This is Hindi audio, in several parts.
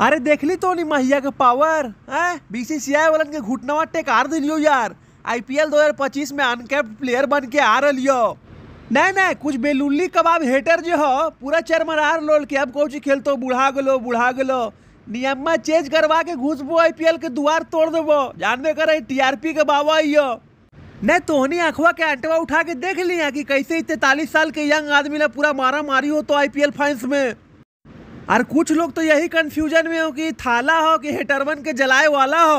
अरे देख ली तो नहीं महिया के पावर है बीसीसीआई वालन के घुटनवा टेकार दिलियो यार आईपीएल 2025 में अनकैप्ड प्लेयर बन के आ रलियो नहीं नहीं कुछ बेलुल्ली कबाब हेटर जो हो पूरा चरमरार लोल के अब खेल तो बुढ़ा गलो बुढ़ा गलो नियम्मा चेंज करवा के घुसबो आईपीएल के दुआर तोड़ देबो जानबे करे टीआरपी के बाबा यो नहीं तोहनी अखवा के अंटवा उठा के देख लिया कि कैसे तैतालीस साल के यंग आदमी ने पूरा मारा मारी हो तो आईपीएल फाइनस में और कुछ लोग तो यही कंफ्यूजन में हो कि थाला हो कि हेटरवन के जलाए वाला हो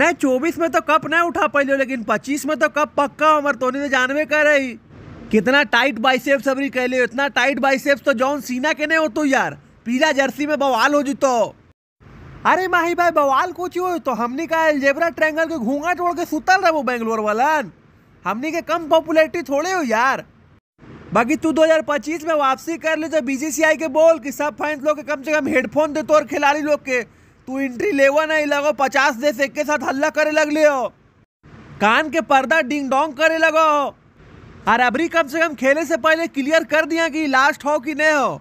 नहीं चौबीस में तो कप नहीं उठा पाई लेकिन पच्चीस में तो कप पक्का हो तोनी तो जानवे कर रही कितना टाइट बाइसेप्स कह लियो इतना टाइट बाइसेप्स तो जॉन सीना के नहीं हो तो यार पीला जर्सी में बवाल हो जीतो अरे माही भाई बवाल कुछ हो तो हमने का एलजेबरा ट्रैंगल के घूंगा तोड़ के सुतल रहे वो बेंगलोर वालन हमने के कम पॉपुलरिटी थोड़े हो यार बाकी तू 2025 में वापसी कर ले जब बीसीसीआई के बोल कि सब फैंस लोग के कम से कम हेडफोन दे तो और खिलाड़ी लोग के तू एंट्री लेवा नहीं लगो पचास देश एक के साथ हल्ला करे लग ले हो कान के पर्दा डिंग डोंग करे लगो और अबरी कम से कम खेले से पहले क्लियर कर दिया कि लास्ट हो कि नहीं हो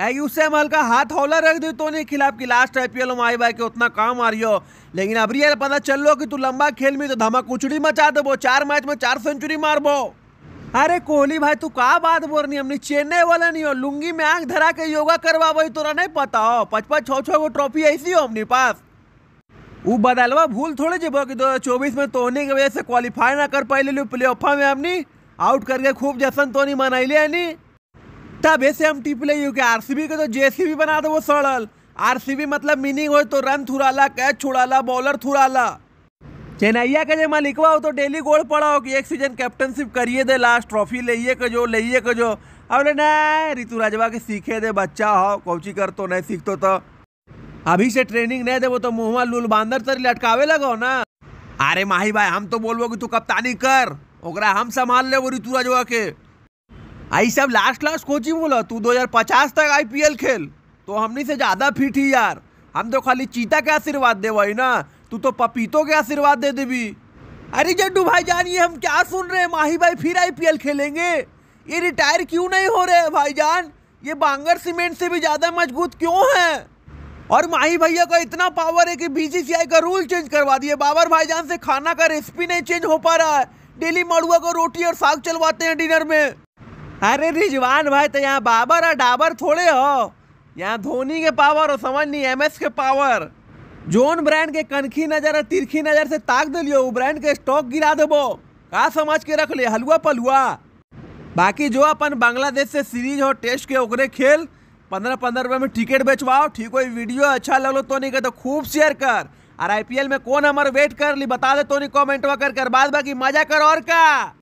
क्या उससे हम हल्का हाथ हौला रख दे तो नहीं खिलाफ कि लास्ट आई पी एल माई बाई के उतना काम आ रही हो लेकिन अभी यार पता चल लो कि तू लंबा खेल में तो धमाक उछड़ी मचा देबो चार मैच में चार सेंचुरी मारबो अरे कोहली भाई तू का बात बोल रही हमने चेन्नई वाला नहीं हो लुंगी में आंख धरा के योगा करवा भाई तोरा नहीं पता हो पच पच छो छो ट्रॉफी ऐसी हो हमने पास वो बदलवा भूल थोड़े जब कि दो हज़ार चौबीस में तोहनी की वजह से क्वालिफाई ना कर पाई ले प्ले ऑफा में हमने आउट करके खूब जश्न तोनी मनाइले हनी तब ऐसे हम टिप ले आर के आर के तो जे सी बना दो वो सड़ल आर सी बी मतलब मीनिंग हो तो रन थुराला कैच छुड़ाला बॉलर थुराला चेन्नैया के जो मालिकवा हो तो डेली गोल पड़ा हो कि एक सीजन कैप्टनशिप करिए दे लास्ट ट्रॉफी लइए के जो लइए के जो अब ले ऋतु राजवा के सीखे दे बच्चा हो कोची कर तो नहीं सीखतो तो अभी से ट्रेनिंग नहीं देवो तो मुँहवा लूल बांदर तरी लटकावे लगो ना अरे माही भाई हम तो बोलबो कि तू कप्तानी कर ओकरा हम संभाल ले वो राजवा के आई सब लास्ट लास्ट कोची बोलो तू 2050 तक आईपीएल खेल तो हमनी से ज़्यादा फिट ही यार हम तो खाली चीता के आशीर्वाद दे ना तू तो पपीतों के आशीर्वाद दे दे भी अरे जड्डू भाई जानिए हम क्या सुन रहे हैं माही भाई फिर आईपीएल खेलेंगे ये रिटायर क्यों नहीं हो रहे हैं भाईजान ये बांगर सीमेंट से भी ज़्यादा मजबूत क्यों है और माही भैया का इतना पावर है कि बीसीसीआई का रूल चेंज करवा दिए बाबर भाईजान से खाना का रेसिपी नहीं चेंज हो पा रहा है डेली मड़ुआ को रोटी और साग चलवाते हैं डिनर में अरे रिजवान भाई तो यहाँ बाबर और डाबर थोड़े हो यहाँ धोनी के पावर और समझ नहीं एम के पावर जोन ब्रांड के कनखी नजर तिरखी नजर से ताक दिलियो उ ब्रांड के स्टॉक गिरा देबो का समझ के रख ले हलुआ पलुआ बाकी जो अपन बांग्लादेश से सीरीज हो टेस्ट के ओकरे खेल पंद्रह पंद्रह रुपये में टिकट बेचवाओ ठीक हो वीडियो अच्छा लगलो तो नहीं तो खूब शेयर कर और आईपीएल में कौन हमारे वेट कर ली बता दे तो नहीं कॉमेंटवा कर कर बाद बाकी मजा कर और का